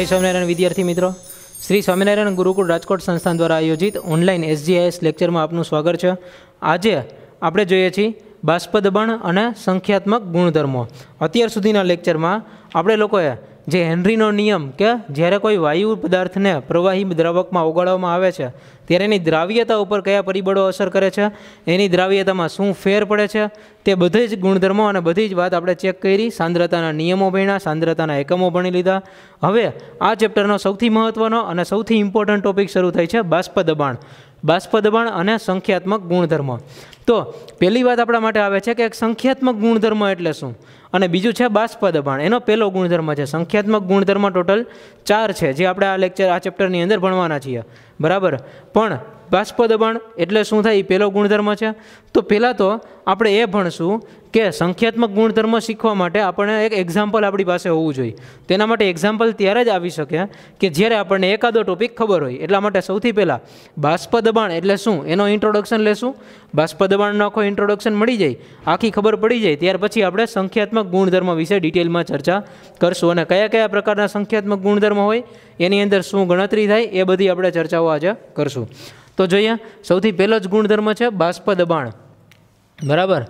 જય સ્વામિનારાયણ વિદ્યાર્થી મિત્રો શ્રી સ્વામિનારાયણ ગુરુકુળ રાજકોટ સંસ્થાન દ્વારા આયોજિત ઓનલાઈન એસજીઆઈએસ લેક્ચરમાં આપનું સ્વાગત છે આજે આપણે જોઈએ છીએ બાષ્પદબણ અને સંખ્યાત્મક ગુણધર્મો અત્યાર સુધીના લેક્ચરમાં આપણે લોકોએ જે હેનરીનો નિયમ કે જ્યારે કોઈ વાયુ પદાર્થને પ્રવાહી દ્રાવકમાં ઓગાળવામાં આવે છે ત્યારે એની દ્રાવ્યતા ઉપર કયા પરિબળો અસર કરે છે એની દ્રાવ્યતામાં શું ફેર પડે છે તે બધી જ ગુણધર્મો અને બધી જ વાત આપણે ચેક કરી સાંદ્રતાના નિયમો ભણ્યા સાંદ્રતાના એકમો ભણી લીધા હવે આ ચેપ્ટરનો સૌથી મહત્ત્વનો અને સૌથી ઇમ્પોર્ટન્ટ ટોપિક શરૂ થાય છે બાષ્પ દબાણ બાષ્પ દબાણ અને સંખ્યાત્મક ગુણધર્મો તો પહેલી વાત આપણા માટે આવે છે કે એક સંખ્યાત્મક ગુણધર્મ એટલે શું અને બીજું છે બાષ્પ દબાણ એનો પહેલો ગુણધર્મ છે સંખ્યાત્મક ગુણધર્મ ટોટલ ચાર છે જે આપણે આ લેક્ચર આ ચેપ્ટરની અંદર ભણવાના છીએ બરાબર પણ બાષ્પ દબાણ એટલે શું થાય એ પહેલો ગુણધર્મ છે તો પહેલાં તો આપણે એ ભણશું કે સંખ્યાત્મક ગુણધર્મ શીખવા માટે આપણે એક એક્ઝામ્પલ આપણી પાસે હોવું જોઈએ તેના માટે એક્ઝામ્પલ ત્યારે જ આવી શકે કે જ્યારે આપણને એકાદો ટોપિક ખબર હોય એટલા માટે સૌથી પહેલાં બાષ્પ દબાણ એટલે શું એનો ઇન્ટ્રોડક્શન લેશું બાષ્પ દબાણનો આખો ઇન્ટ્રોડક્શન મળી જાય આખી ખબર પડી જાય ત્યાર પછી આપણે સંખ્યાત્મક ગુણધર્મ વિશે ડિટેલમાં ચર્ચા કરશું અને કયા કયા પ્રકારના સંખ્યાત્મક ગુણધર્મ હોય એની અંદર શું ગણતરી થાય એ બધી આપણે ચર્ચાઓ આજે કરશું તો જોઈએ સૌથી પહેલો જ ગુણધર્મ છે બાષ્પ દબાણ બરાબર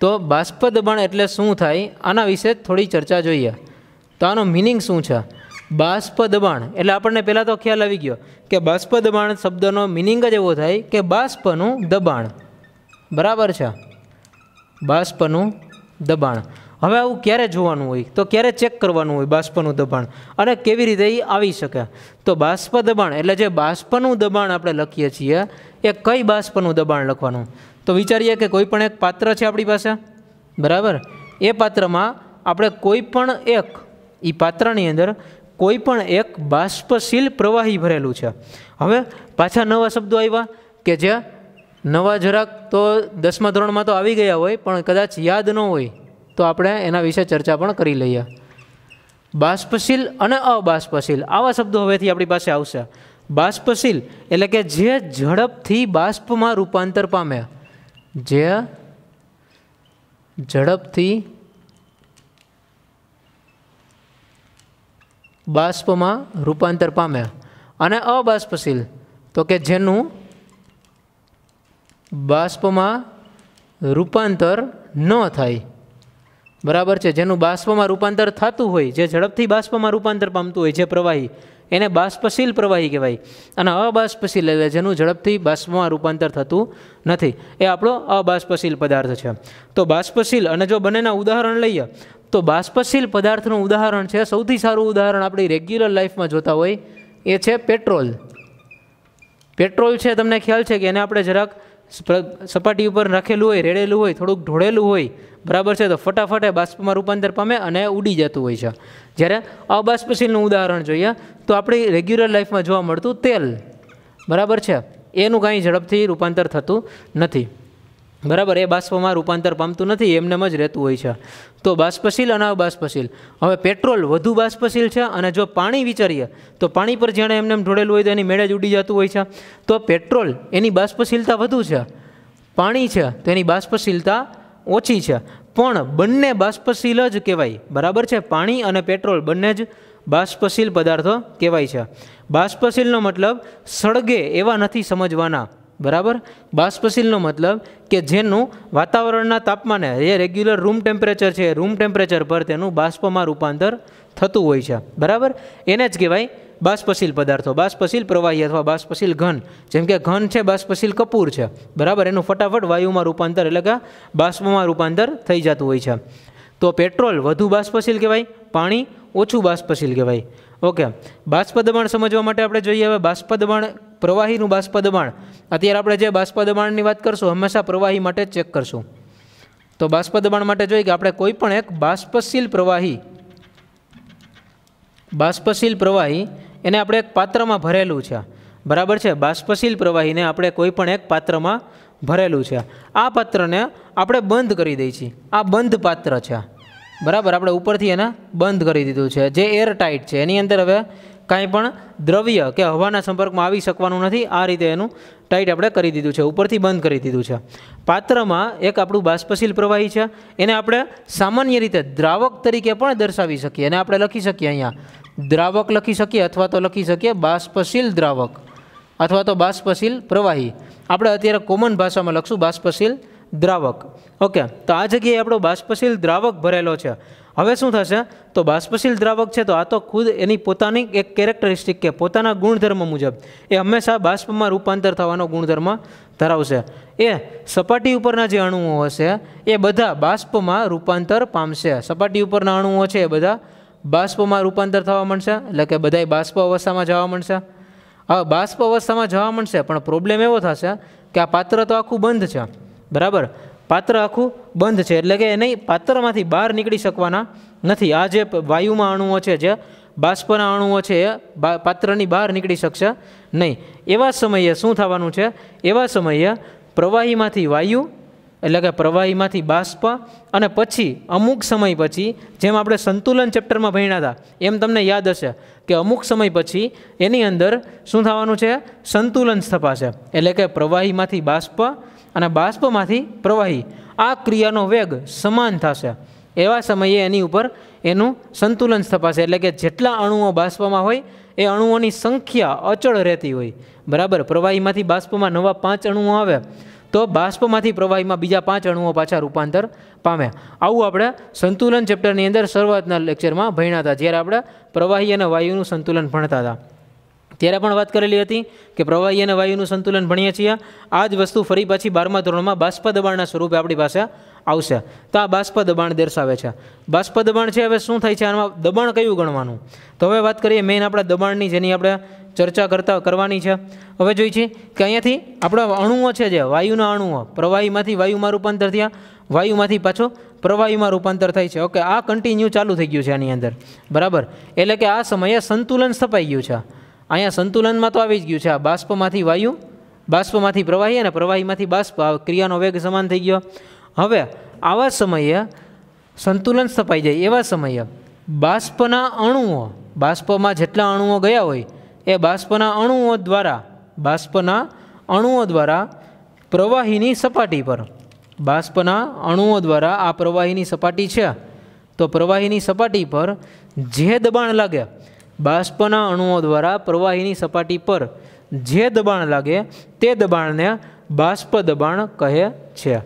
તો બાષ્પ દબાણ એટલે શું થાય આના વિશે થોડી ચર્ચા જોઈએ તો આનો મિનિંગ શું છે બાષ્પ દબાણ એટલે આપણને પહેલાં તો ખ્યાલ આવી ગયો કે બાષ્પ દબાણ શબ્દનો મિનિંગ જ એવો થાય કે બાષ્પનું દબાણ બરાબર છે બાષ્પનું દબાણ હવે આવું ક્યારે જોવાનું હોય તો ક્યારે ચેક કરવાનું હોય બાષ્પનું દબાણ અને કેવી રીતે એ આવી શકે તો બાષ્પ દબાણ એટલે જે બાષ્પનું દબાણ આપણે લખીએ છીએ એ કઈ બાષ્પનું દબાણ લખવાનું તો વિચારીએ કે કોઈ પણ એક પાત્ર છે આપણી પાસે બરાબર એ પાત્રમાં આપણે કોઈ પણ એક એ પાત્રની અંદર કોઈ પણ એક બાષ્પશીલ પ્રવાહી ભરેલું છે હવે પાછા નવા શબ્દો આવ્યા કે જે નવા જરાક તો દસમા ધોરણમાં તો આવી ગયા હોય પણ કદાચ યાદ ન હોય તો આપણે એના વિશે ચર્ચા પણ કરી લઈએ બાષ્પશીલ અને અબાષ્પશીલ આવા શબ્દો હવેથી આપણી પાસે આવશે બાષ્પશીલ એટલે કે જે ઝડપથી બાષ્પમાં રૂપાંતર પામે જે ઝડપથી બાષ્પમાં રૂપાંતર પામે અને અબાષ્પશીલ તો કે જેનું બાષ્પમાં રૂપાંતર ન થાય બરાબર છે જેનું બાષ્પમાં રૂપાંતર થતું હોય જે ઝડપથી બાષ્પમાં રૂપાંતર પામતું હોય જે પ્રવાહી એને બાષ્પશીલ પ્રવાહી કહેવાય અને અબાષ્પશીલ એટલે જેનું ઝડપથી બાષ્પમાં રૂપાંતર થતું નથી એ આપણો અબાષ્પશીલ પદાર્થ છે તો બાષ્પશીલ અને જો બંનેના ઉદાહરણ લઈએ તો બાષ્પશીલ પદાર્થનું ઉદાહરણ છે સૌથી સારું ઉદાહરણ આપણી રેગ્યુલર લાઈફમાં જોતા હોય એ છે પેટ્રોલ પેટ્રોલ છે તમને ખ્યાલ છે કે એને આપણે જરાક સપાટી ઉપર રાખેલું હોય રેડેલું હોય થોડુંક ઢોળેલું હોય બરાબર છે તો ફટાફટ બાષ્પમાં રૂપાંતર પામે અને ઉડી જતું હોય છે જ્યારે અબાષ્પશીલનું ઉદાહરણ જોઈએ તો આપણી રેગ્યુલર લાઈફમાં જોવા મળતું તેલ બરાબર છે એનું કાંઈ ઝડપથી રૂપાંતર થતું નથી બરાબર એ બાષ્પમાં રૂપાંતર પામતું નથી એમને જ રહેતું હોય છે તો બાષ્પશીલ અને અબાષ્પશીલ હવે પેટ્રોલ વધુ બાષ્પશીલ છે અને જો પાણી વિચારીએ તો પાણી પર જેણે એમને જોડેલું હોય તો એની મેળે જ ઉડી જતું હોય છે તો પેટ્રોલ એની બાષ્પશીલતા વધુ છે પાણી છે તો એની બાષ્પશીલતા ઓછી છે પણ બંને બાષ્પશીલ જ કહેવાય બરાબર છે પાણી અને પેટ્રોલ બંને જ બાષ્પશીલ પદાર્થો કહેવાય છે બાષ્પશીલનો મતલબ સળગે એવા નથી સમજવાના બરાબર બાષ્પશીલનો મતલબ કે જેનું વાતાવરણના તાપમાને એ રેગ્યુલર રૂમ ટેમ્પરેચર છે રૂમ ટેમ્પરેચર પર તેનું બાષ્પમાં રૂપાંતર થતું હોય છે બરાબર એને જ કહેવાય બાષ્પશીલ પદાર્થો બાષ્પશીલ પ્રવાહી અથવા બાષ્પશીલ ઘન જેમ કે ઘન છે બાષ્પશીલ કપૂર છે બરાબર એનું ફટાફટ વાયુમાં રૂપાંતર એટલે કે બાષ્પમાં રૂપાંતર થઈ જતું હોય છે તો પેટ્રોલ વધુ બાષ્પશીલ કહેવાય પાણી ઓછું બાષ્પશીલ કહેવાય ઓકે બાષ્પ દબાણ સમજવા માટે આપણે જોઈએ હવે બાષ્પ દબાણ પ્રવાહીનું બાષ્પ દબાણ અત્યારે આપણે જે બાષ્પ દબાણની વાત કરશું હંમેશા પ્રવાહી માટે ચેક કરશું તો બાષ્પ દબાણ માટે જોઈએ કે આપણે કોઈ પણ એક બાષ્પશીલ પ્રવાહી બાષ્પશીલ પ્રવાહી એને આપણે એક પાત્રમાં ભરેલું છે બરાબર છે બાષ્પશીલ પ્રવાહીને આપણે કોઈ પણ એક પાત્રમાં ભરેલું છે આ પાત્રને આપણે બંધ કરી દઈએ છીએ આ બંધ પાત્ર છે બરાબર આપણે ઉપરથી એને બંધ કરી દીધું છે જે એર ટાઈટ છે એની અંદર હવે કાંઈ પણ દ્રવ્ય કે હવાના સંપર્કમાં આવી શકવાનું નથી આ રીતે એનું ટાઈટ આપણે કરી દીધું છે ઉપરથી બંધ કરી દીધું છે પાત્રમાં એક આપણું બાષ્પશીલ પ્રવાહી છે એને આપણે સામાન્ય રીતે દ્રાવક તરીકે પણ દર્શાવી શકીએ એને આપણે લખી શકીએ અહીંયા દ્રાવક લખી શકીએ અથવા તો લખી શકીએ બાષ્પશીલ દ્રાવક અથવા તો બાષ્પશીલ પ્રવાહી આપણે અત્યારે કોમન ભાષામાં લખશું બાષ્પશીલ દ્રાવક ઓકે તો આ જગ્યાએ આપણો બાષ્પશીલ દ્રાવક ભરેલો છે હવે શું થશે તો બાષ્પશીલ દ્રાવક છે તો આ તો ખુદ એની પોતાની એક કેરેક્ટરિસ્ટિક કે પોતાના ગુણધર્મ મુજબ એ હંમેશા બાષ્પમાં રૂપાંતર થવાનો ગુણધર્મ ધરાવશે એ સપાટી ઉપરના જે અણુઓ હશે એ બધા બાષ્પમાં રૂપાંતર પામશે સપાટી ઉપરના અણુઓ છે એ બધા બાષ્પમાં રૂપાંતર થવા માંડશે એટલે કે બધાય બાષ્પ અવસ્થામાં જવા માંડશે હવે બાષ્પ અવસ્થામાં જવા માંડશે પણ પ્રોબ્લેમ એવો થશે કે આ પાત્ર તો આખું બંધ છે બરાબર પાત્ર આખું બંધ છે એટલે કે નહીં પાત્રમાંથી બહાર નીકળી શકવાના નથી આ જે વાયુમાં અણુઓ છે જે બાષ્પના અણુઓ છે એ પાત્રની બહાર નીકળી શકશે નહીં એવા સમયે શું થવાનું છે એવા સમયે પ્રવાહીમાંથી વાયુ એટલે કે પ્રવાહીમાંથી બાષ્પ અને પછી અમુક સમય પછી જેમ આપણે સંતુલન ચેપ્ટરમાં ભણ્યા હતા એમ તમને યાદ હશે કે અમુક સમય પછી એની અંદર શું થવાનું છે સંતુલન સ્થપાશે એટલે કે પ્રવાહીમાંથી બાષ્પ અને બાષ્પમાંથી પ્રવાહી આ ક્રિયાનો વેગ સમાન થશે એવા સમયે એની ઉપર એનું સંતુલન સ્થપાશે એટલે કે જેટલા અણુઓ બાષ્પમાં હોય એ અણુઓની સંખ્યા અચળ રહેતી હોય બરાબર પ્રવાહીમાંથી બાષ્પમાં નવા પાંચ અણુઓ આવે તો બાષ્પમાંથી પ્રવાહીમાં બીજા પાંચ અણુઓ પાછા રૂપાંતર પામે આવું આપણે સંતુલન ચેપ્ટરની અંદર શરૂઆતના લેક્ચરમાં ભણ્યા હતા જ્યારે આપણે પ્રવાહી અને વાયુનું સંતુલન ભણતા હતા ત્યારે પણ વાત કરેલી હતી કે પ્રવાહી અને વાયુનું સંતુલન ભણીએ છીએ આ જ વસ્તુ ફરી પાછી બારમા ધોરણમાં બાષ્પ દબાણના સ્વરૂપે આપણી પાસે આવશે તો આ બાષ્પ દબાણ દર્શાવે છે બાષ્પ દબાણ છે હવે શું થાય છે આમાં દબાણ કયું ગણવાનું તો હવે વાત કરીએ મેઇન આપણા દબાણની જેની આપણે ચર્ચા કરતા કરવાની છે હવે જોઈએ છીએ કે અહીંયાથી આપણા અણુઓ છે જે વાયુના અણુઓ પ્રવાહીમાંથી વાયુમાં રૂપાંતર થયા વાયુમાંથી પાછો પ્રવાહીમાં રૂપાંતર થાય છે ઓકે આ કન્ટિન્યુ ચાલુ થઈ ગયું છે આની અંદર બરાબર એટલે કે આ સમયે સંતુલન સ્થપાઈ ગયું છે અહીંયા સંતુલનમાં તો આવી જ ગયું છે આ બાષ્પમાંથી વાયુ બાષ્પમાંથી પ્રવાહી અને પ્રવાહીમાંથી બાષ્પ ક્રિયાનો વેગ સમાન થઈ ગયો હવે આવા સમયે સંતુલન સ્થપાઈ જાય એવા સમયે બાષ્પના અણુઓ બાષ્પમાં જેટલા અણુઓ ગયા હોય એ બાષ્પના અણુઓ દ્વારા બાષ્પના અણુઓ દ્વારા પ્રવાહીની સપાટી પર બાષ્પના અણુઓ દ્વારા આ પ્રવાહીની સપાટી છે તો પ્રવાહીની સપાટી પર જે દબાણ લાગે બાષ્પના અણુઓ દ્વારા પ્રવાહીની સપાટી પર જે દબાણ લાગે તે દબાણને બાષ્પ દબાણ કહે છે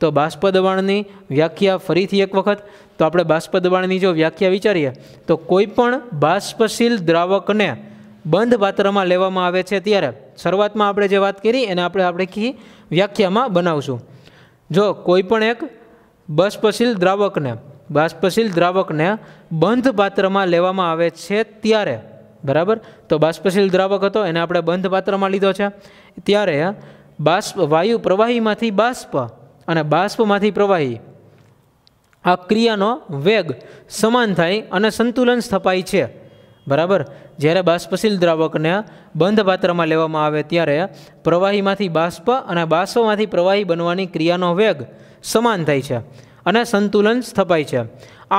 તો બાષ્પ દબાણની વ્યાખ્યા ફરીથી એક વખત તો આપણે બાષ્પ દબાણની જો વ્યાખ્યા વિચારીએ તો કોઈપણ બાષ્પશીલ દ્રાવકને બંધ પાત્રમાં લેવામાં આવે છે ત્યારે શરૂઆતમાં આપણે જે વાત કરી એને આપણે આપણે કી વ્યાખ્યામાં બનાવશું જો કોઈ પણ એક બાષ્પશીલ દ્રાવકને બાષ્પશીલ દ્રાવકને બંધ પાત્રમાં લેવામાં આવે છે ત્યારે બરાબર તો બાષ્પશીલ દ્રાવક હતો એને આપણે બંધ પાત્રમાં લીધો છે ત્યારે બાષ્પ વાયુ પ્રવાહીમાંથી બાષ્પ અને બાષ્પમાંથી પ્રવાહી આ ક્રિયાનો વેગ સમાન થાય અને સંતુલન સ્થપાય છે બરાબર જ્યારે બાષ્પશીલ દ્રાવકને બંધ પાત્રમાં લેવામાં આવે ત્યારે પ્રવાહીમાંથી બાષ્પ અને બાષ્પમાંથી પ્રવાહી બનવાની ક્રિયાનો વેગ સમાન થાય છે અને સંતુલન સ્થપાય છે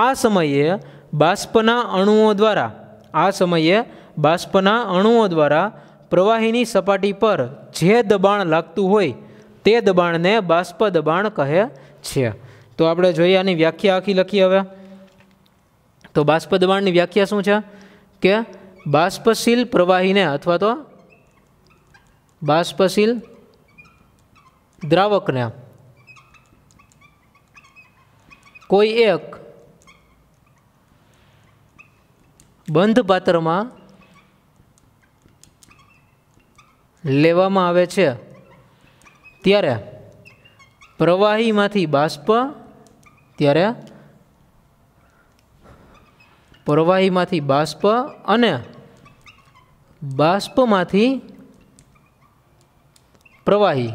આ સમયે બાષ્પના અણુઓ દ્વારા આ સમયે બાષ્પના અણુઓ દ્વારા પ્રવાહીની સપાટી પર જે દબાણ લાગતું હોય તે દબાણને બાષ્પ દબાણ કહે છે તો આપણે જોઈએ આની વ્યાખ્યા આખી લખી હવે તો બાષ્પ દબાણની વ્યાખ્યા શું છે કે બાષ્પશીલ પ્રવાહીને અથવા તો બાષ્પશીલ દ્રાવકને કોઈ એક બંધ પાત્રમાં લેવામાં આવે છે ત્યારે પ્રવાહીમાંથી બાષ્પ ત્યારે પ્રવાહીમાંથી બાષ્પ અને બાષ્પમાંથી પ્રવાહી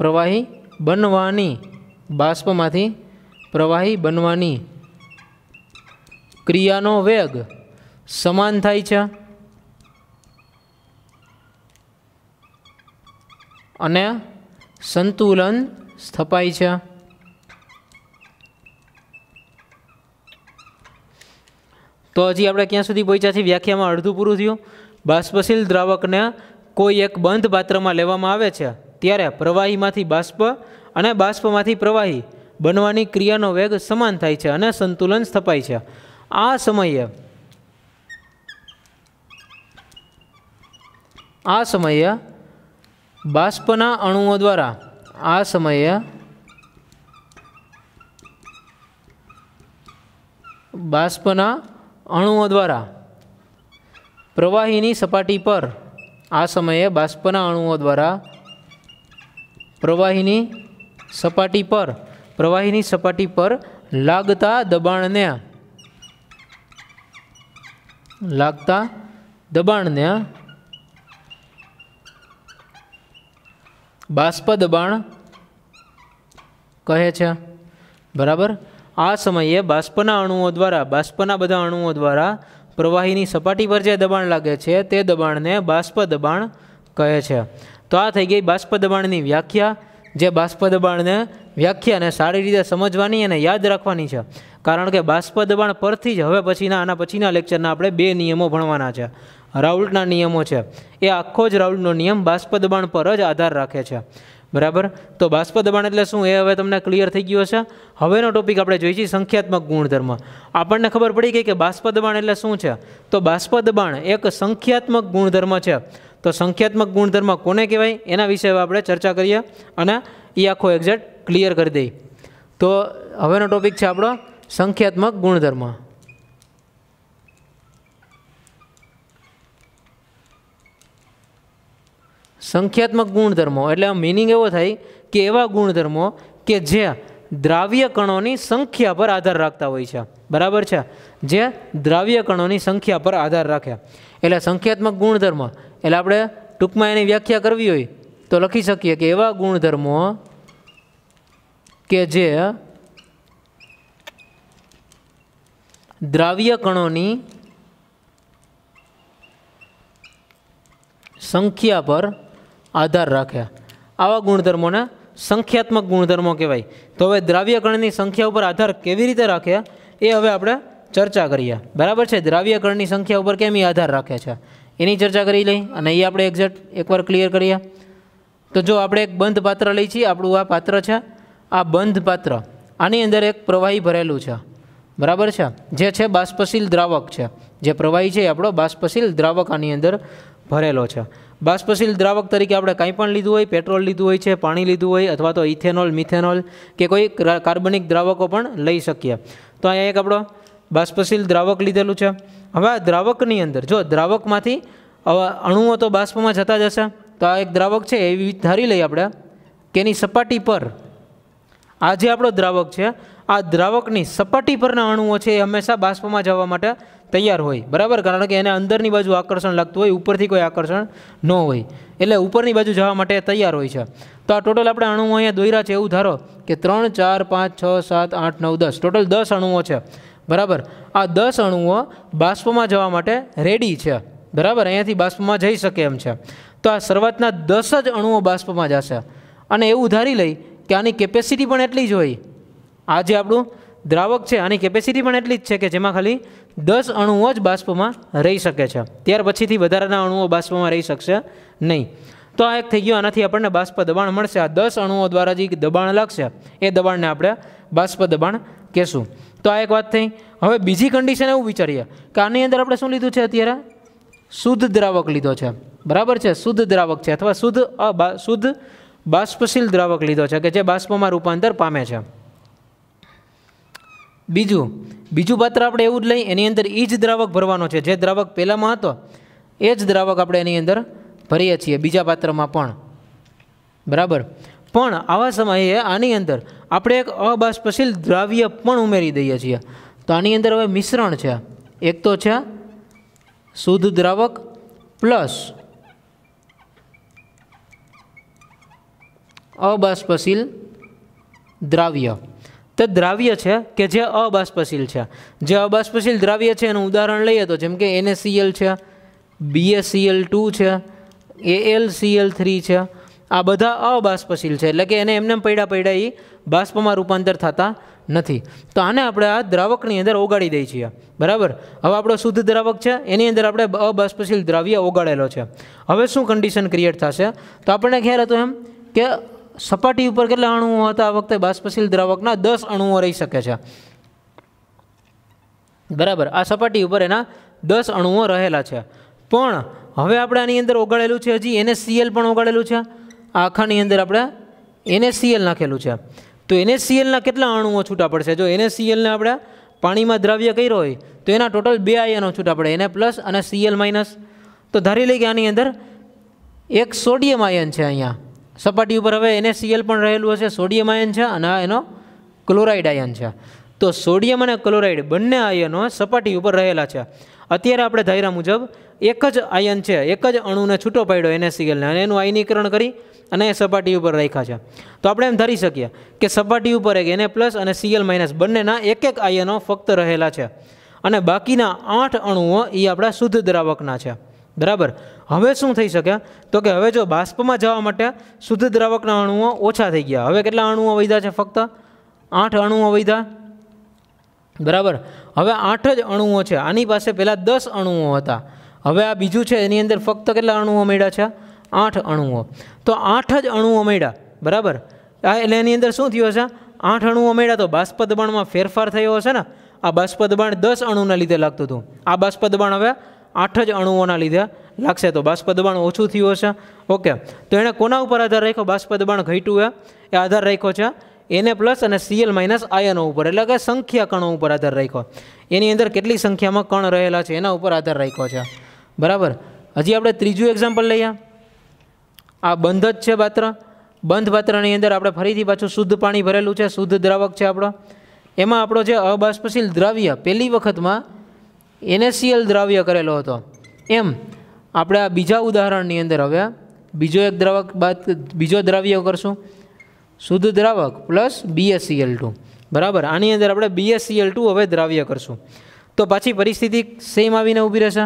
પ્રવાહી બનવાની બાષ્પમાંથી પ્રવાહી બનવાની ક્રિયાનો વેગ સમાન થાય છે અને સંતુલન સ્થપાય છે તો હજી આપણે ક્યાં સુધી પહોંચ્યાથી વ્યાખ્યામાં અડધું પૂરું થયું બાષ્પશીલ દ્રાવકને કોઈ એક બંધ પાત્રમાં લેવામાં આવે છે ત્યારે પ્રવાહીમાંથી બાષ્પ અને બાષ્પમાંથી પ્રવાહી બનવાની ક્રિયાનો વેગ સમાન થાય છે અને સંતુલન સ્થપાય છે આ સમયે આ સમયે બાષ્પના અણુઓ દ્વારા આ સમયે બાષ્પના અણુઓ દ્વારા પ્રવાહીની સપાટી પર આ સમયે બાષ્પના અણુઓ દ્વારા પ્રવાહીની સપાટી પર પ્રવાહીની સપાટી પર લાગતા દબાણને લાગતા દબાણને બાષ્પ દબાણ કહે છે બરાબર આ સમયે બાષ્પના અણુઓ દ્વારા બાષ્પના બધા અણુઓ દ્વારા પ્રવાહીની સપાટી પર જે દબાણ લાગે છે તે દબાણને બાષ્પ દબાણ કહે છે તો આ થઈ ગઈ બાષ્પ દબાણની વ્યાખ્યા જે બાષ્પ વ્યાખ્યા અને સારી રીતે સમજવાની અને યાદ રાખવાની છે કારણ કે બાષ્પ પરથી જ હવે પછીના આના પછીના લેક્ચરના આપણે બે નિયમો ભણવાના છે રાઉલ્ટના નિયમો છે એ આખો જ રાઉલ્ટનો નિયમ બાષ્પદબાણ પર જ આધાર રાખે છે બરાબર તો બાષ્પ એટલે શું એ હવે તમને ક્લિયર થઈ ગયું હશે હવેનો ટોપિક આપણે જોઈએ છીએ સંખ્યાત્મક ગુણધર્મ આપણને ખબર પડી ગઈ કે બાષ્પ એટલે શું છે તો બાષ્પ એક સંખ્યાત્મક ગુણધર્મ છે તો સંખ્યાત્મક ગુણધર્મ કોને કહેવાય એના વિશે આપણે ચર્ચા કરીએ અને એ આખો એક્ઝેક્ટ ક્લિયર કરી દઈએ તો હવેનો ટોપિક છે આપણો સંખ્યાત્મક ગુણધર્મ સંખ્યાત્મક ગુણધર્મો એટલે મિનિંગ એવો થાય કે એવા ગુણધર્મો કે જે દ્રાવ્ય કણોની સંખ્યા પર આધાર રાખતા હોય છે બરાબર છે જે દ્રાવ્ય કણોની સંખ્યા પર આધાર રાખે એટલે સંખ્યાત્મક ગુણધર્મ એટલે આપણે ટૂંકમાં એની વ્યાખ્યા કરવી હોય તો લખી શકીએ કે એવા ગુણધર્મો કે જે દ્રાવ્ય કણોની સંખ્યા પર આધાર રાખે આવા ગુણધર્મોને સંખ્યાત્મક ગુણધર્મો કહેવાય તો હવે દ્રાવ્ય કણની સંખ્યા ઉપર આધાર કેવી રીતે રાખે એ હવે આપણે ચર્ચા કરીએ બરાબર છે દ્રાવ્ય દ્રાવ્યકણની સંખ્યા ઉપર કેમ એ આધાર રાખે છે એની ચર્ચા કરી લઈ અને એ આપણે એક્ઝેક્ટ એકવાર ક્લિયર કરીએ તો જો આપણે એક બંધ પાત્ર લઈ છીએ આપણું આ પાત્ર છે આ બંધ પાત્ર આની અંદર એક પ્રવાહી ભરેલું છે બરાબર છે જે છે બાષ્પશીલ દ્રાવક છે જે પ્રવાહી છે એ આપણો બાષ્પશીલ દ્રાવક આની અંદર ભરેલો છે બાષ્પશીલ દ્રાવક તરીકે આપણે કાંઈ પણ લીધું હોય પેટ્રોલ લીધું હોય છે પાણી લીધું હોય અથવા તો ઇથેનોલ મિથેનોલ કે કોઈ કાર્બનિક દ્રાવકો પણ લઈ શકીએ તો અહીંયા એક આપણો બાષ્પશીલ દ્રાવક લીધેલું છે હવે આ દ્રાવકની અંદર જો દ્રાવકમાંથી અણુઓ તો બાષ્પમાં જતા જશે તો આ એક દ્રાવક છે એવી ધારી લઈએ આપણે કે એની સપાટી પર આ જે આપણો દ્રાવક છે આ દ્રાવકની સપાટી પરના અણુઓ છે એ હંમેશા બાષ્પમાં જવા માટે તૈયાર હોય બરાબર કારણ કે એને અંદરની બાજુ આકર્ષણ લાગતું હોય ઉપરથી કોઈ આકર્ષણ ન હોય એટલે ઉપરની બાજુ જવા માટે તૈયાર હોય છે તો આ ટોટલ આપણે અણુઓ અહીંયા દોર્યા છે એવું ધારો કે ત્રણ ચાર પાંચ છ સાત આઠ નવ દસ ટોટલ દસ અણુઓ છે બરાબર આ દસ અણુઓ બાષ્પમાં જવા માટે રેડી છે બરાબર અહીંયાથી બાષ્પમાં જઈ શકે એમ છે તો આ શરૂઆતના દસ જ અણુઓ બાષ્પમાં જશે અને એવું ધારી લઈ કે આની કેપેસિટી પણ એટલી જ હોય આ જે આપણું દ્રાવક છે આની કેપેસિટી પણ એટલી જ છે કે જેમાં ખાલી દસ અણુઓ જ બાષ્પમાં રહી શકે છે ત્યાર પછીથી વધારાના અણુઓ બાષ્પમાં રહી શકશે નહીં તો આ એક થઈ ગયું આનાથી આપણને બાષ્પ દબાણ મળશે આ દસ અણુઓ દ્વારા જે દબાણ લાગશે એ દબાણને આપણે બાષ્પ દબાણ કે શું તો આ એક વાત થઈ હવે બીજી કન્ડિશન એવું વિચારીએ કે આની અંદર આપણે શું લીધું છે અત્યારે શુદ્ધ દ્રાવક લીધો છે બરાબર છે શુદ્ધ દ્રાવક છે અથવા શુદ્ધ શુદ્ધ બાષ્પશીલ દ્રાવક લીધો છે કે જે બાષ્પમાં રૂપાંતર પામે છે બીજું બીજું પાત્ર આપણે એવું જ લઈ એની અંદર એ જ દ્રાવક ભરવાનો છે જે દ્રાવક પહેલાંમાં હતો એ જ દ્રાવક આપણે એની અંદર ભરીએ છીએ બીજા પાત્રમાં પણ બરાબર પણ આવા સમયે આની અંદર આપણે એક અબાષ્પશીલ દ્રાવ્ય પણ ઉમેરી દઈએ છીએ તો આની અંદર હવે મિશ્રણ છે એક તો છે શુદ્ધ દ્રાવક પ્લસ અબાષ્પશીલ દ્રાવ્ય તો દ્રાવ્ય છે કે જે અબાષ્પશીલ છે જે અબાષ્પશીલ દ્રાવ્ય છે એનું ઉદાહરણ લઈએ તો જેમ કે એનએસીએલ છે બીએસસીએલ ટુ છે એ એએલસીએલ થ્રી છે આ બધા અબાષ્પશીલ છે એટલે કે એને એમને પૈડા પૈડા એ બાષ્પમાં રૂપાંતર થતા નથી તો આને આપણે આ દ્રાવકની અંદર ઓગાળી દઈએ છીએ બરાબર હવે આપણો શુદ્ધ દ્રાવક છે એની અંદર આપણે અબાષ્પશીલ દ્રાવ્ય ઓગાળેલો છે હવે શું કન્ડિશન ક્રિએટ થશે તો આપણને ખ્યાલ હતો એમ કે સપાટી ઉપર કેટલા અણુઓ હતા આ વખતે બાષ્પશીલ દ્રાવકના દસ અણુઓ રહી શકે છે બરાબર આ સપાટી ઉપર એના દસ અણુઓ રહેલા છે પણ હવે આપણે આની અંદર ઓગાળેલું છે હજી એને સીએલ પણ ઓગાળેલું છે આખાની અંદર આપણે એનએસસીએલ નાખેલું છે તો એનએસસીએલના કેટલા અણુઓ છૂટા પડશે જો એનએસસીએલને આપણે પાણીમાં દ્રવ્ય કર્યો હોય તો એના ટોટલ બે આયનો છૂટા પડે એને પ્લસ અને સીએલ માઇનસ તો ધારી લઈએ કે આની અંદર એક સોડિયમ આયન છે અહીંયા સપાટી ઉપર હવે એને સીએલ પણ રહેલું હશે સોડિયમ આયન છે અને એનો ક્લોરાઇડ આયન છે તો સોડિયમ અને ક્લોરાઇડ બંને આયનો સપાટી ઉપર રહેલા છે અત્યારે આપણે ધાર્યા મુજબ એક જ આયન છે એક જ અણુને છૂટો પાડ્યો એનએસીએલને અને એનું આયનીકરણ કરી અને એ સપાટી ઉપર રાખ્યા છે તો આપણે એમ ધારી શકીએ કે સપાટી ઉપર એક એને પ્લસ અને સીએલ માઇનસ બંનેના એક એક આયનો ફક્ત રહેલા છે અને બાકીના આઠ અણુઓ એ આપણા શુદ્ધ દ્રાવકના છે બરાબર હવે શું થઈ શકે તો કે હવે જો બાષ્પમાં જવા માટે શુદ્ધ દ્રાવકના અણુઓ ઓછા થઈ ગયા હવે કેટલા અણુઓ વધ્યા છે ફક્ત આઠ અણુઓ વૈધા બરાબર હવે આઠ જ અણુઓ છે આની પાસે પહેલાં દસ અણુઓ હતા હવે આ બીજું છે એની અંદર ફક્ત કેટલા અણુઓ મળ્યા છે આઠ અણુઓ તો આઠ જ અણુઓ મળ્યા બરાબર આ એટલે એની અંદર શું થયું હશે આઠ અણુઓ મળ્યા તો બાષ્પ ફેરફાર થયો હશે ને આ બાષ્પ દસ અણુના લીધે લાગતું હતું આ બાષ્પ હવે આઠ જ અણુઓના લીધે લાગશે તો બાષ્પ ઓછું થયું હશે ઓકે તો એણે કોના ઉપર આધાર રાખ્યો બાષ્પ દબાણ ઘટ્યું એ આધાર રાખ્યો છે એને પ્લસ અને સીએલ માઇનસ આયનો ઉપર એટલે કે સંખ્યા કણો ઉપર આધાર રાખ્યો એની અંદર કેટલી સંખ્યામાં કણ રહેલા છે એના ઉપર આધાર રાખ્યો છે બરાબર હજી આપણે ત્રીજું એક્ઝામ્પલ લઈએ આ બંધ જ છે પાત્ર બંધ પાત્રની અંદર આપણે ફરીથી પાછું શુદ્ધ પાણી ભરેલું છે શુદ્ધ દ્રાવક છે આપણો એમાં આપણો જે અબાષ્પશીલ દ્રાવ્ય પહેલી વખતમાં એને સીએલ દ્રાવ્ય કરેલો હતો એમ આપણે આ બીજા ઉદાહરણની અંદર હવે બીજો એક દ્રાવક બાદ બીજો દ્રાવ્ય કરશું શુદ્ધ દ્રાવક પ્લસ બીએસસીએલ ટુ બરાબર આની અંદર આપણે બીએસસીએલ ટુ હવે દ્રાવ્ય કરશું તો પાછી પરિસ્થિતિ સેમ આવીને ઊભી રહેશે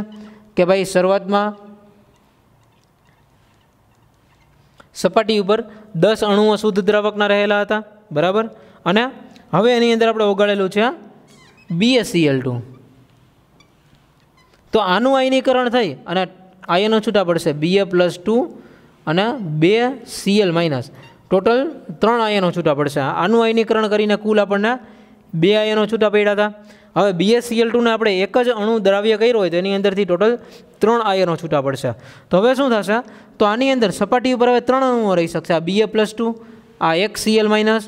કે ભાઈ શરૂઆતમાં સપાટી ઉપર દસ અણુઓ શુદ્ધ દ્રાવકના રહેલા હતા બરાબર અને હવે એની અંદર આપણે ઓગાળેલું છે બીએસસીએલ ટુ તો આનું આયનીકરણ થઈ અને આયનો છૂટા પડશે બીએ પ્લસ ટુ અને બે સીએલ માઇનસ ટોટલ ત્રણ આયનો છૂટા પડશે આનું આયનીકરણ કરીને કુલ આપણને બે આયનો છૂટા પડ્યા હતા હવે બીએસસીએલ ટુને આપણે એક જ અણુ દ્રાવ્ય કર્યો હોય તો એની અંદરથી ટોટલ ત્રણ આયનો છૂટા પડશે તો હવે શું થશે તો આની અંદર સપાટી ઉપર હવે ત્રણ અણુઓ રહી શકશે આ બીએ પ્લસ ટુ આ એક સીએલ માઇનસ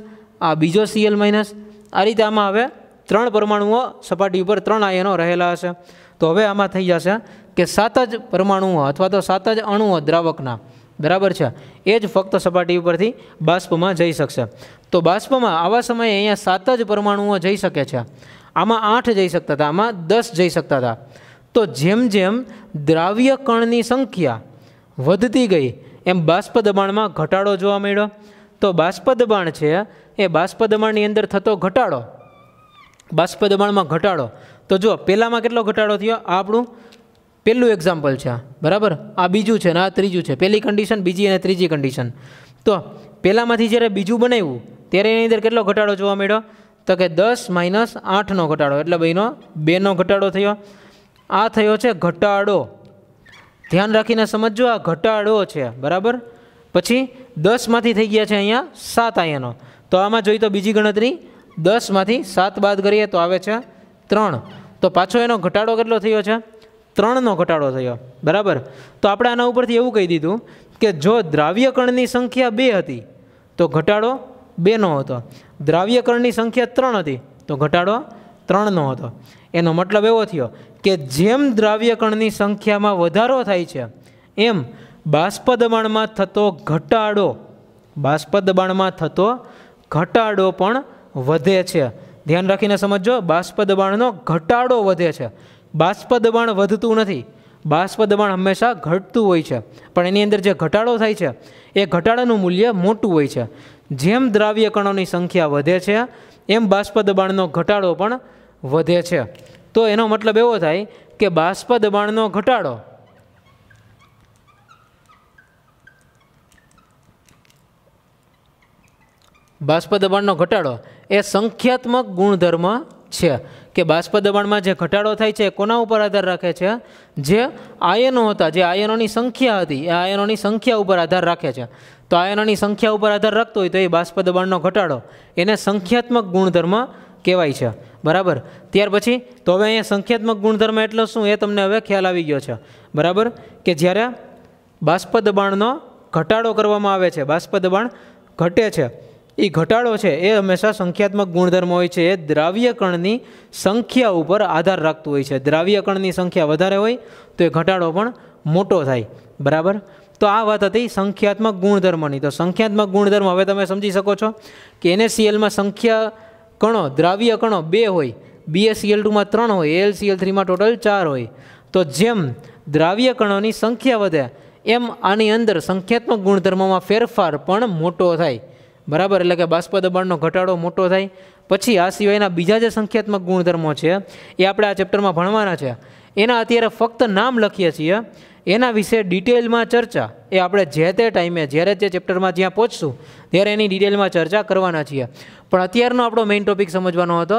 આ બીજો સીએલ માઇનસ આ રીતે આમાં હવે ત્રણ પરમાણુઓ સપાટી ઉપર ત્રણ આયનો રહેલા હશે તો હવે આમાં થઈ જશે કે સાત જ પરમાણુઓ અથવા તો સાત જ અણુઓ દ્રાવકના બરાબર છે એ જ ફક્ત સપાટી ઉપરથી બાષ્પમાં જઈ શકશે તો બાષ્પમાં આવા સમયે અહીંયા સાત જ પરમાણુઓ જઈ શકે છે આમાં આઠ જઈ શકતા હતા આમાં દસ જઈ શકતા હતા તો જેમ જેમ દ્રાવ્ય કણની સંખ્યા વધતી ગઈ એમ બાષ્પ દબાણમાં ઘટાડો જોવા મળ્યો તો બાષ્પ દબાણ છે એ બાષ્પ દબાણની અંદર થતો ઘટાડો બાષ્પ દબાણમાં ઘટાડો તો જો પહેલાંમાં કેટલો ઘટાડો થયો આપણું પહેલું એક્ઝામ્પલ છે આ બરાબર આ બીજું છે ને આ ત્રીજું છે પહેલી કન્ડિશન બીજી અને ત્રીજી કન્ડિશન તો પહેલાંમાંથી જ્યારે બીજું બનાવ્યું ત્યારે એની અંદર કેટલો ઘટાડો જોવા મળ્યો તો કે દસ માઇનસ આઠનો ઘટાડો એટલે ભાઈનો બેનો ઘટાડો થયો આ થયો છે ઘટાડો ધ્યાન રાખીને સમજજો આ ઘટાડો છે બરાબર પછી દસમાંથી થઈ ગયા છે અહીંયા સાત આયાનો તો આમાં જોઈ તો બીજી ગણતરી દસમાંથી સાત બાદ કરીએ તો આવે છે ત્રણ તો પાછો એનો ઘટાડો કેટલો થયો છે ત્રણનો ઘટાડો થયો બરાબર તો આપણે આના ઉપરથી એવું કહી દીધું કે જો દ્રાવ્યકણની સંખ્યા બે હતી તો ઘટાડો બેનો હતો દ્રાવ્યકણની સંખ્યા ત્રણ હતી તો ઘટાડો ત્રણનો હતો એનો મતલબ એવો થયો કે જેમ દ્રાવ્યકણની સંખ્યામાં વધારો થાય છે એમ બાષ્પ દબાણમાં થતો ઘટાડો બાષ્પ દબાણમાં થતો ઘટાડો પણ વધે છે ધ્યાન રાખીને સમજો બાષ્પ દબાણનો ઘટાડો વધે છે બાષ્પ દબાણ વધતું નથી બાષ્પ દબાણ હંમેશા ઘટતું હોય છે પણ એની અંદર જે ઘટાડો થાય છે એ ઘટાડાનું મૂલ્ય મોટું હોય છે જેમ દ્રાવ્ય કણોની સંખ્યા વધે છે એમ બાષ્પ દબાણનો ઘટાડો પણ વધે છે તો એનો મતલબ એવો થાય કે બાષ્પ દબાણનો ઘટાડો બાષ્પ દબાણનો ઘટાડો એ સંખ્યાત્મક ગુણધર્મ છે કે બાષ્પ દબાણમાં જે ઘટાડો થાય છે એ કોના ઉપર આધાર રાખે છે જે આયનો હતા જે આયનોની સંખ્યા હતી એ આયનોની સંખ્યા ઉપર આધાર રાખે છે તો આયનોની સંખ્યા ઉપર આધાર રાખતો હોય તો એ બાષ્પ દબાણનો ઘટાડો એને સંખ્યાત્મક ગુણધર્મ કહેવાય છે બરાબર ત્યાર પછી તો હવે અહીંયા સંખ્યાત્મક ગુણધર્મ એટલે શું એ તમને હવે ખ્યાલ આવી ગયો છે બરાબર કે જ્યારે બાષ્પ દબાણનો ઘટાડો કરવામાં આવે છે બાષ્પ દબાણ ઘટે છે એ ઘટાડો છે એ હંમેશા સંખ્યાત્મક ગુણધર્મ હોય છે એ દ્રાવ્યકણની સંખ્યા ઉપર આધાર રાખતું હોય છે દ્રાવ્યકણની સંખ્યા વધારે હોય તો એ ઘટાડો પણ મોટો થાય બરાબર તો આ વાત હતી સંખ્યાત્મક ગુણધર્મની તો સંખ્યાત્મક ગુણધર્મ હવે તમે સમજી શકો છો કે એને સીએલમાં સંખ્યા કણો દ્રાવ્ય કણો બે હોય બીએસસીએલ ટુમાં ત્રણ હોય એલ સીએલ થ્રીમાં ટોટલ ચાર હોય તો જેમ દ્રાવ્ય કણોની સંખ્યા વધે એમ આની અંદર સંખ્યાત્મક ગુણધર્મોમાં ફેરફાર પણ મોટો થાય બરાબર એટલે કે બાષ્પ દબાણનો ઘટાડો મોટો થાય પછી આ સિવાયના બીજા જે સંખ્યાત્મક ગુણધર્મો છે એ આપણે આ ચેપ્ટરમાં ભણવાના છે એના અત્યારે ફક્ત નામ લખીએ છીએ એના વિશે ડિટેલમાં ચર્ચા એ આપણે જે તે ટાઈમે જ્યારે જે ચેપ્ટરમાં જ્યાં પહોંચશું ત્યારે એની ડિટેલમાં ચર્ચા કરવાના છીએ પણ અત્યારનો આપણો મેઇન ટોપિક સમજવાનો હતો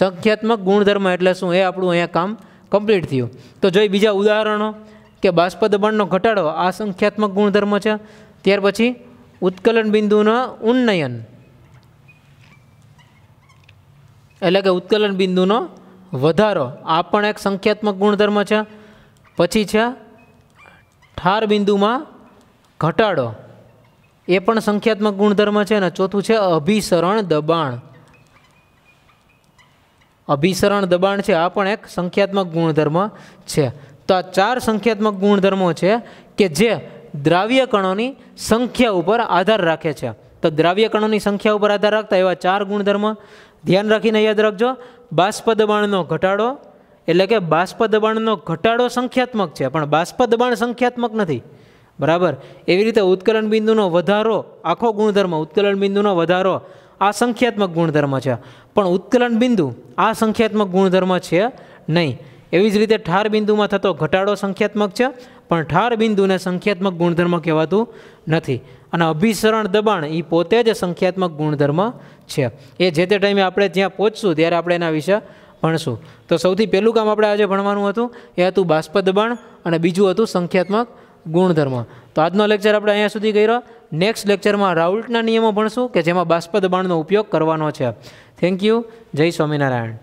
સંખ્યાત્મક ગુણધર્મ એટલે શું એ આપણું અહીંયા કામ કમ્પ્લીટ થયું તો જોઈ બીજા ઉદાહરણો કે બાષ્પ દબાણનો ઘટાડો આ સંખ્યાત્મક ગુણધર્મ છે ત્યાર પછી ઉત્કલન બિંદુનો ઉન્નયન એટલે કે ઉત્કલન બિંદુનો વધારો આ પણ એક સંખ્યાત્મક ગુણધર્મ છે પછી છે ઠાર બિંદુમાં ઘટાડો એ પણ સંખ્યાત્મક ગુણધર્મ છે અને ચોથું છે અભિસરણ દબાણ અભિસરણ દબાણ છે આ પણ એક સંખ્યાત્મક ગુણધર્મ છે તો આ ચાર સંખ્યાત્મક ગુણધર્મો છે કે જે દ્રાવ્ય કણોની સંખ્યા ઉપર આધાર રાખે છે તો દ્રાવ્ય કણોની સંખ્યા ઉપર આધાર રાખતા એવા ચાર ગુણધર્મ ધ્યાન રાખીને યાદ રાખજો બાષ્પ દબાણનો ઘટાડો એટલે કે બાષ્પ દબાણનો ઘટાડો સંખ્યાત્મક છે પણ બાષ્પ દબાણ સંખ્યાત્મક નથી બરાબર એવી રીતે ઉત્કલન બિંદુનો વધારો આખો ગુણધર્મ ઉત્કલન બિંદુનો વધારો આ સંખ્યાત્મક ગુણધર્મ છે પણ ઉત્કલન બિંદુ આ સંખ્યાત્મક ગુણધર્મ છે નહીં એવી જ રીતે ઠાર બિંદુમાં થતો ઘટાડો સંખ્યાત્મક છે પણ ઠાર બિંદુને સંખ્યાત્મક ગુણધર્મ કહેવાતું નથી અને અભિસરણ દબાણ એ પોતે જ સંખ્યાત્મક ગુણધર્મ છે એ જે તે ટાઈમે આપણે જ્યાં પહોંચશું ત્યારે આપણે એના વિશે ભણશું તો સૌથી પહેલું કામ આપણે આજે ભણવાનું હતું એ હતું બાષ્પ દબાણ અને બીજું હતું સંખ્યાત્મક ગુણધર્મ તો આજનો લેક્ચર આપણે અહીંયા સુધી કર્યો નેક્સ્ટ લેક્ચરમાં રાઉલ્ટના નિયમો ભણશું કે જેમાં બાષ્પ દબાણનો ઉપયોગ કરવાનો છે થેન્ક યુ જય સ્વામિનારાયણ